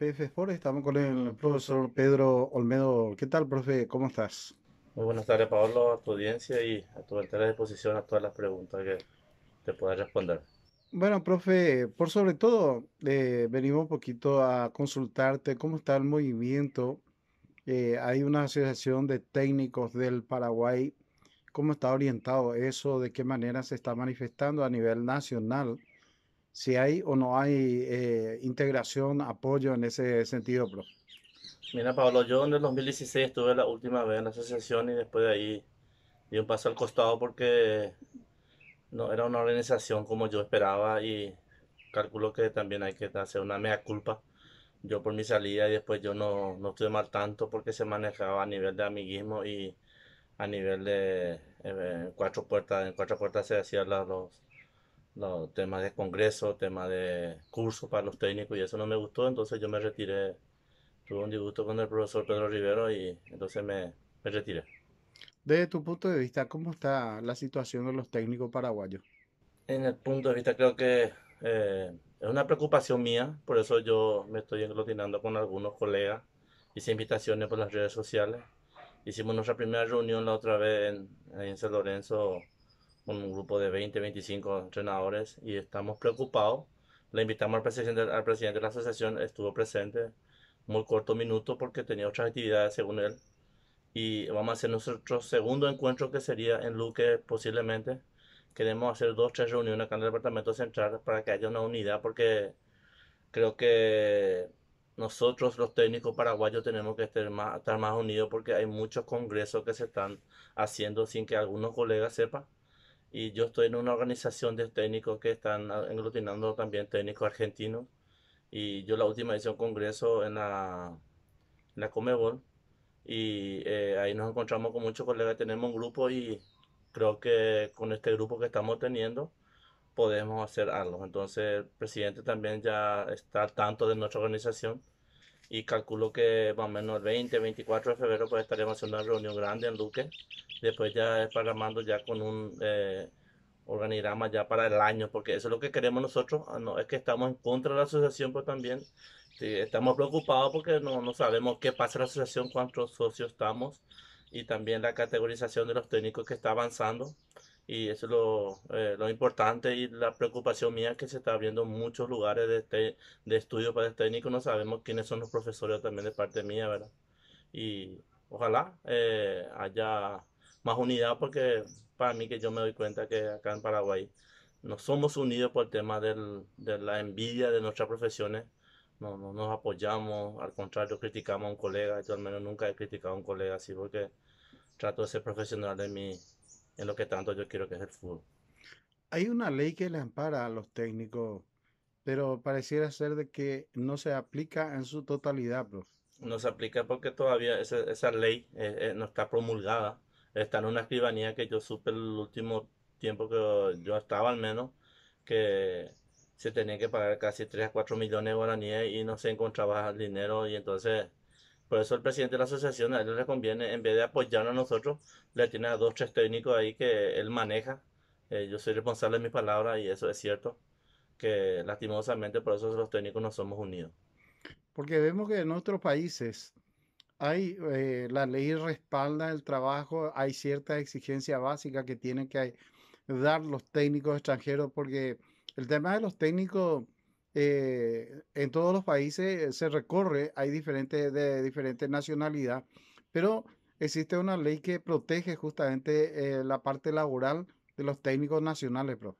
PF Estamos con el profesor Pedro Olmedo. ¿Qué tal, profe? ¿Cómo estás? Muy buenas tardes, Pablo, a tu audiencia y a tu entera disposición a todas las preguntas que te pueda responder. Bueno, profe, por sobre todo, eh, venimos un poquito a consultarte cómo está el movimiento. Eh, hay una asociación de técnicos del Paraguay. ¿Cómo está orientado eso? ¿De qué manera se está manifestando a nivel nacional? si hay o no hay eh, integración, apoyo en ese sentido, profe. Mira, Pablo, yo en el 2016 estuve la última vez en la asociación y después de ahí di un paso al costado porque no era una organización como yo esperaba y calculo que también hay que hacer una mea culpa. Yo por mi salida y después yo no, no estuve mal tanto porque se manejaba a nivel de amiguismo y a nivel de eh, cuatro puertas, en cuatro puertas se hacían los los temas de congreso, temas de cursos para los técnicos y eso no me gustó, entonces yo me retiré. Tuve un disgusto con el profesor Pedro Rivero y entonces me, retiré. Desde tu punto de vista, ¿cómo está la situación de los técnicos paraguayos? En el punto de vista creo que eh, es una preocupación mía, por eso yo me estoy englotinando con algunos colegas, hice invitaciones por las redes sociales, hicimos nuestra primera reunión la otra vez en San Lorenzo con un grupo de 20, 25 entrenadores y estamos preocupados. Le invitamos al presidente, al presidente de la asociación, estuvo presente muy corto minuto porque tenía otras actividades según él. Y vamos a hacer nuestro segundo encuentro que sería en Luque posiblemente. Queremos hacer dos, tres reuniones acá en el Departamento Central para que haya una unidad porque creo que nosotros los técnicos paraguayos tenemos que estar más, estar más unidos porque hay muchos congresos que se están haciendo sin que algunos colegas sepan y yo estoy en una organización de técnicos que están aglutinando también técnicos argentinos y yo la última hice un congreso en la, Comebol y eh, ahí nos encontramos con muchos colegas, tenemos un grupo y creo que con este grupo que estamos teniendo podemos hacer algo. Entonces el presidente también ya está tanto de nuestra organización y calculo que más o menos el 20, 24 de febrero pues estaremos haciendo una reunión grande en Luque, después ya es programando ya con un eh, organigrama ya para el año, porque eso es lo que queremos nosotros, ah, no es que estamos en contra de la asociación, pero pues, también estamos preocupados porque no, no sabemos qué pasa en la asociación, cuántos socios estamos y también la categorización de los técnicos que está avanzando. Y eso es eh, lo, importante y la preocupación mía que se está viendo muchos lugares de, este, de estudio para el técnico. No sabemos quiénes son los profesores también de parte mía, ¿verdad? Y ojalá eh, haya más unidad porque para mí que yo me doy cuenta que acá en Paraguay no somos unidos por el tema de la envidia de nuestras profesiones. No, no nos apoyamos, al contrario, criticamos a un colega. Yo al menos nunca he criticado a un colega así porque trato de ser profesional de mi, en lo que tanto yo quiero que es el fútbol. Hay una ley que le ampara a los técnicos, pero pareciera ser de que no se aplica en su totalidad, pues. No se aplica porque todavía esa, esa ley eh, eh, no está promulgada. Está en una escribanía que yo supe el último tiempo que yo estaba al menos, que se tenía que pagar casi 3 a 4 millones de guaraníes y no se encontraba el dinero y entonces por eso el presidente de la asociación a él le conviene, en vez de apoyarnos a nosotros, le tiene a dos, tres técnicos ahí que él maneja. Eh, yo soy responsable de mi palabra y eso es cierto, que lastimosamente por eso los técnicos no somos unidos. Porque vemos que en otros países hay eh, la ley respalda el trabajo, hay cierta exigencia básica que tienen que dar los técnicos extranjeros, porque el tema de los técnicos eh, en todos los países se recorre, hay diferentes de diferentes nacionalidad, pero existe una ley que protege justamente eh, la parte laboral de los técnicos nacionales, profe.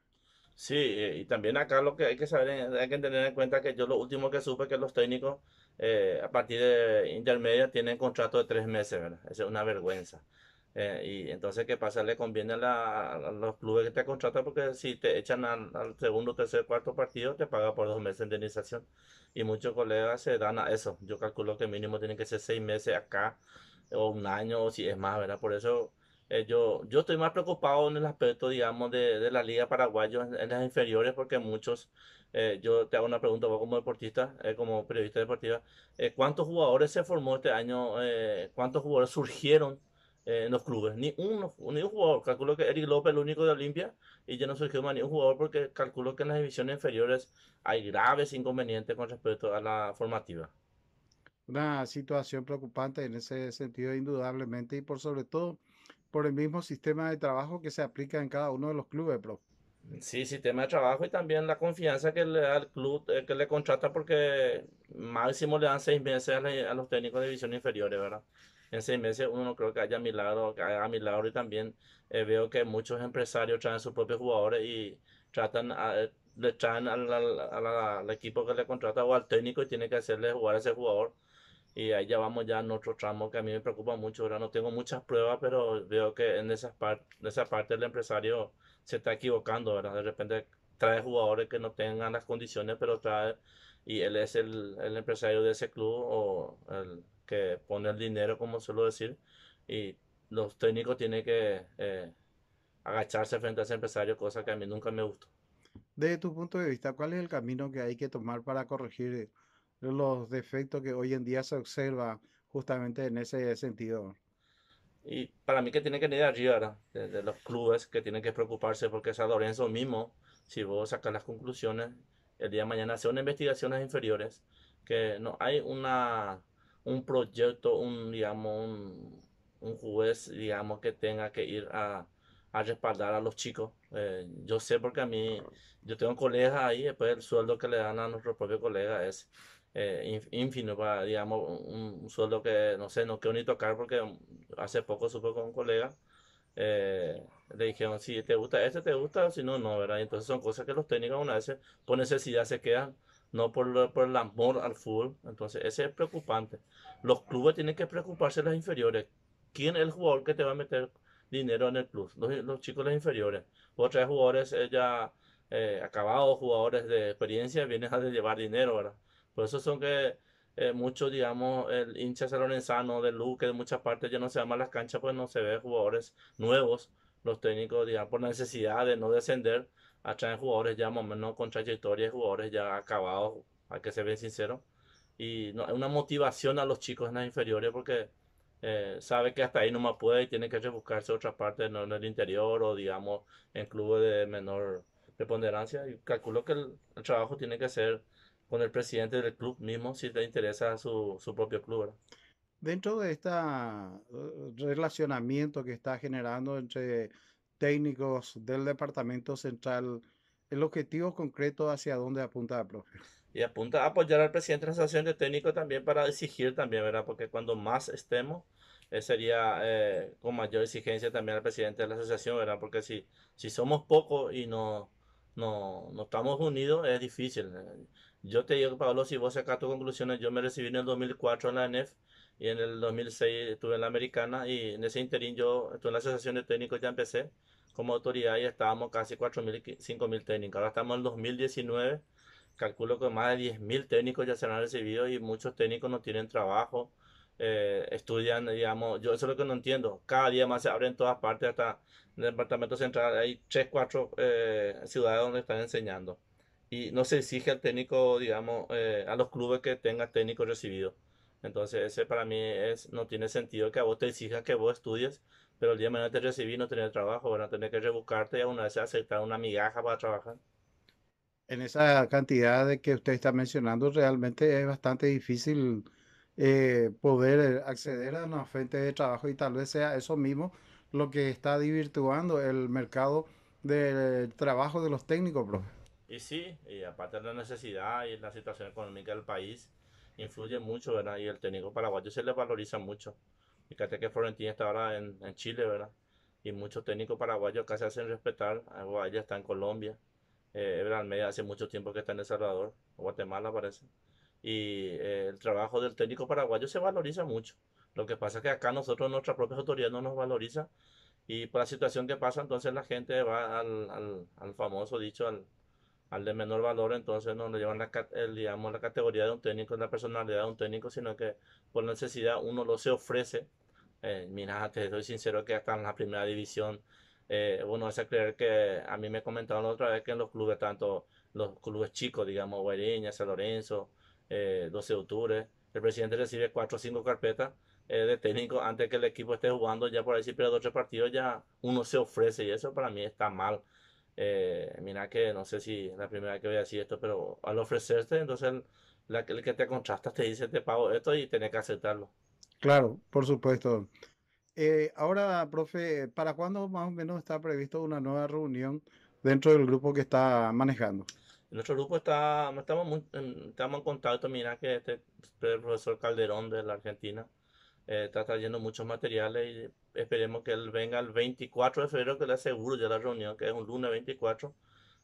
Sí, eh, y también acá lo que hay que saber, hay que tener en cuenta que yo lo último que supe que los técnicos a partir de intermedia tienen contrato de tres meses, ¿verdad? Esa es una vergüenza. Eh, y entonces, ¿qué pasa? Le conviene a los clubes que te contratan porque si te echan al, segundo, tercer, cuarto partido, te paga por dos meses de indemnización. Y muchos colegas se dan a eso. Yo calculo que mínimo tienen que ser seis meses acá, o un año, o si es más, ¿verdad? Por eso eh, yo, estoy más preocupado en el aspecto, digamos, de, la Liga Paraguayo en, las inferiores, porque muchos, eh, yo te hago una pregunta vos como deportista, como periodista deportiva, ¿cuántos jugadores se formó este año? ¿Cuántos jugadores surgieron? Eh, en los clubes. Ni un, ni un jugador. Calculo que Eric López, es el único de Olimpia, y ya no surgió más ni un jugador porque calculo que en las divisiones inferiores hay graves inconvenientes con respecto a la formativa. Una situación preocupante en ese sentido, indudablemente, y por sobre todo por el mismo sistema de trabajo que se aplica en cada uno de los clubes, bro. Sí, sistema de trabajo y también la confianza que le da al club eh, que le contrata porque máximo le dan seis meses a, a los técnicos de divisiones inferiores, ¿verdad? en seis meses uno creo que haya milagro, que haya lado. y también eh, veo que muchos empresarios traen sus propios jugadores y tratan eh, le traen al, equipo que le contrata o al técnico y tiene que hacerle jugar a ese jugador. Y ahí ya vamos ya en otro tramo que a mí me preocupa mucho. Ahora no tengo muchas pruebas, pero veo que en esa, parte esa parte el empresario se está equivocando. ¿verdad? De repente trae jugadores que no tengan las condiciones, pero trae y él es el empresario de ese club o el, que pone el dinero, como suelo decir, y los técnicos tienen que eh, agacharse frente a ese empresario, cosa que a mí nunca me gustó. Desde tu punto de vista, ¿cuál es el camino que hay que tomar para corregir los defectos que hoy en día se observa justamente en ese sentido? Y para mí que tiene que venir arriba, De, los clubes que tienen que preocuparse porque a Lorenzo mismo, si vos sacas las conclusiones, el día de mañana hace unas investigaciones inferiores, que no hay una un proyecto, un, digamos, un, juez, digamos, que tenga que ir a, respaldar a los chicos. Eh, yo sé porque a mí, yo tengo colegas ahí, después el sueldo que le dan a nuestro propio colega es eh, para, digamos, un, sueldo que, no sé, no quiero ni tocar porque hace poco supe con un colega, eh, le dijeron, si te gusta este, te gusta, si no, no, ¿verdad? Entonces son cosas que los técnicos una vez por necesidad se quedan no por, por, el amor al fútbol. Entonces, ese es preocupante. Los clubes tienen que preocuparse de los inferiores. ¿Quién es el jugador que te va a meter dinero en el club? Los, chicos de las inferiores. otros jugadores eh, ya eh, acabados, jugadores de experiencia, vienes a llevar dinero, ¿verdad? Por eso son que eh, muchos, digamos, el hincha salonesano de Luque, de muchas partes, ya no se llama las canchas, pues no se ve jugadores nuevos. Los técnicos, digamos, por necesidad de no descender, a traer jugadores ya más o menos con trayectoria, jugadores ya acabados, hay que se bien sincero. Y no, una motivación a los chicos en las inferiores porque eh, sabe que hasta ahí no más puede y tiene que rebuscarse otra partes no en el interior o digamos en clubes de menor preponderancia. Y calculo que el, trabajo tiene que ser con el presidente del club mismo si le interesa su, su propio club. Dentro de este relacionamiento que está generando entre técnicos del Departamento Central, el objetivo concreto hacia dónde apunta, profe. Y apunta a apoyar al presidente de la Asociación de Técnicos también para exigir también, ¿verdad? Porque cuando más estemos, eh, sería eh, con mayor exigencia también al presidente de la asociación, ¿verdad? Porque si, si somos pocos y no, no, no estamos unidos, es difícil. Eh. Yo te digo, Pablo, si vos sacas tus conclusiones, yo me recibí en el 2004 en la ANEF y en el 2006 estuve en la americana y en ese interín yo estuve en la asociación de técnicos, ya empecé como autoridad y estábamos casi 4.000, 5.000 técnicos. Ahora estamos en 2019, calculo que más de 10.000 técnicos ya se han recibido y muchos técnicos no tienen trabajo, eh, estudian, digamos, yo eso es lo que no entiendo. Cada día más se abre en todas partes, hasta en el departamento central hay 3, 4 eh, ciudades donde están enseñando. Y no se exige al técnico, digamos, eh, a los clubes que tengan técnicos recibidos. Entonces, ese para mí es, no tiene sentido que a vos te exijas que vos estudies, pero el día de mañana te recibí no tener trabajo, van a tener que rebuscarte y una vez aceptar una migaja para trabajar. En esa cantidad de que usted está mencionando, realmente es bastante difícil eh, poder eh, acceder a una fuente de trabajo y tal vez sea eso mismo lo que está divirtuando el mercado del trabajo de los técnicos, profe. Y sí, y aparte de la necesidad y la situación económica del país, influye mucho, ¿verdad? Y el técnico paraguayo se le valoriza mucho. Fíjate que Florentino está ahora en, Chile, ¿verdad? Y muchos técnicos paraguayos acá se hacen respetar. ya está en Colombia. Eh, Almeida hace mucho tiempo que está en El Salvador, Guatemala parece. Y eh, el trabajo del técnico paraguayo se valoriza mucho. Lo que pasa es que acá nosotros, nuestra propia autoridad no nos valoriza. Y por la situación que pasa, entonces la gente va al, al, al famoso dicho, al, al de menor valor, entonces no lo llevan la, digamos, eh, la categoría de un técnico, la personalidad de un técnico, sino que por necesidad uno lo se ofrece. Eh, mira, te soy sincero que hasta en la primera división, bueno, eh, es a creer que a mí me comentaron otra vez que en los clubes, tanto los clubes chicos, digamos, Guairiña, San Lorenzo, eh, 12 de octubre, el presidente recibe cuatro o cinco carpetas eh, de técnico antes que el equipo esté jugando, ya por ahí si pierde tres partidos, ya uno se ofrece y eso para mí está mal. Eh, mira que no sé si es la primera vez que voy a decir esto, pero al ofrecerte, entonces el, el que te contrasta te dice te pago esto y tenés que aceptarlo. Claro, por supuesto. Eh, ahora, profe, ¿para cuándo más o menos está previsto una nueva reunión dentro del grupo que está manejando? Nuestro grupo está, estamos, estamos en contacto, mira que este, este profesor Calderón de la Argentina, eh, está trayendo muchos materiales y esperemos que él venga el 24 de febrero, que le aseguro ya la reunión, que es un lunes 24.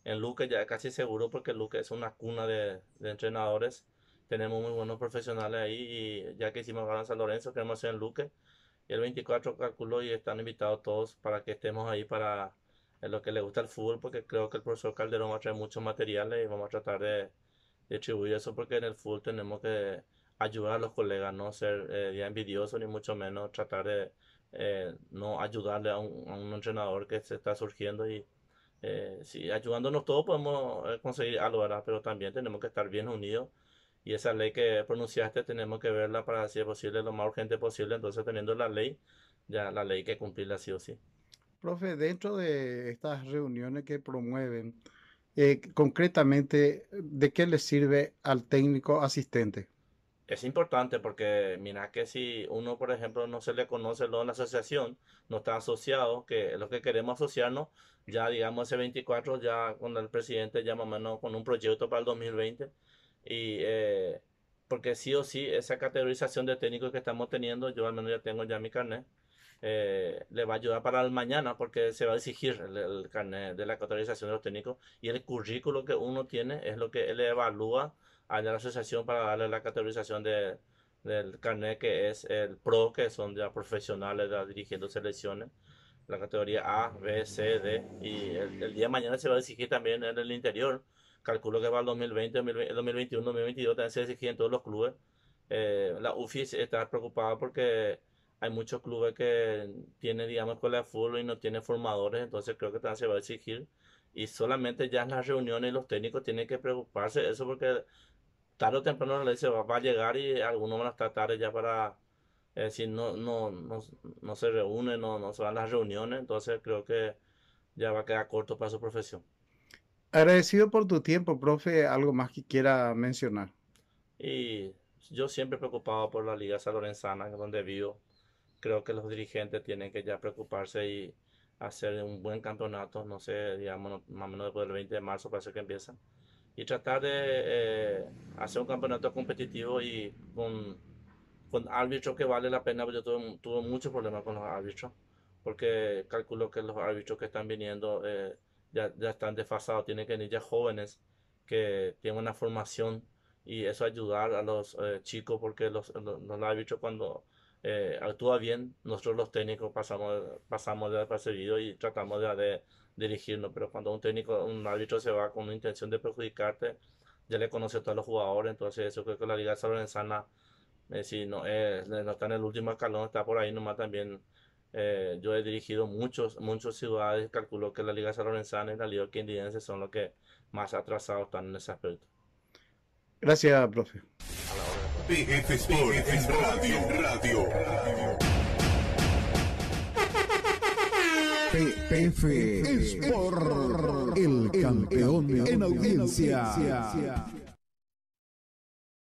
En Luque ya casi seguro porque Luque es una cuna de, entrenadores. Tenemos muy buenos profesionales ahí y ya que hicimos balanza Lorenzo, queremos hacer en Luque. Y el 24 calculo y están invitados todos para que estemos ahí para lo que le gusta el fútbol, porque creo que el profesor Calderón va a traer muchos materiales y vamos a tratar de distribuir eso porque en el fútbol tenemos que ayudar a los colegas, no ser envidiosos, eh, envidioso ni mucho menos tratar de eh, no ayudarle a un, entrenador que se está surgiendo y eh, si ayudándonos todos podemos conseguir algo, pero también tenemos que estar bien unidos y esa ley que pronunciaste tenemos que verla para si es posible lo más urgente posible, entonces teniendo la ley, ya la ley que cumplirla sí o sí. Profe, dentro de estas reuniones que promueven, concretamente, ¿de qué le sirve al técnico asistente? es importante porque mira que si uno, por ejemplo, no se le conoce lo la asociación, no está asociado, que lo que queremos asociarnos, ya digamos ese 24, ya cuando el presidente ya mano con un proyecto para el 2020, y eh, porque sí o sí, esa categorización de técnicos que estamos teniendo, yo al menos ya tengo ya mi carnet, eh, le va a ayudar para el mañana porque se va a exigir el, el carnet de la categorización de los técnicos y el currículo que uno tiene es lo que él evalúa a la asociación para darle la categorización de, del carnet que es el PRO, que son ya profesionales dirigiendo selecciones, la categoría A, B, C, D, y el, día de mañana se va a exigir también en el interior, calculo que va al 2020, 2021, 2022, también se exige en todos los clubes. Eh, la UFI está preocupada porque hay muchos clubes que tienen, digamos, escuela de fútbol y no tienen formadores, entonces creo que también se va a exigir y solamente ya en las reuniones los técnicos tienen que preocuparse de eso porque tarde o temprano le dice, va a llegar y algunos van a estar tarde ya para, es eh, decir, no, no, no, se reúnen, no, se van las reuniones, entonces creo que ya va a quedar corto para su profesión. Agradecido por tu tiempo, profe, algo más que quiera mencionar. Y yo siempre preocupado por la Liga San Lorenzana, donde vivo. Creo que los dirigentes tienen que ya preocuparse y hacer un buen campeonato, no sé, digamos, más o menos después del 20 de marzo parece que empiezan y tratar de eh, hacer un campeonato competitivo y con, con árbitros que vale la pena. Pues, yo tuve, muchos problemas con los árbitros porque calculo que los árbitros que están viniendo eh, ya, ya, están desfasados, tienen que venir ya jóvenes que tienen una formación y eso ayudar a los eh, chicos porque los, árbitros cuando actúan actúa bien, nosotros los técnicos pasamos, pasamos de y tratamos de, dirigiendo, pero cuando un técnico, un árbitro se va con una intención de perjudicarte, ya le conoce a todos los jugadores, entonces yo creo que la Liga Salorenzana, eh, si no, eh, no está en el último escalón, está por ahí nomás también. Eh, yo he dirigido muchos, muchos ciudades, calculo que la Liga Salorenzana y la Liga Quindidense son los que más atrasados están en ese aspecto. Gracias, profe. Radio. es por el campeón en audiencia.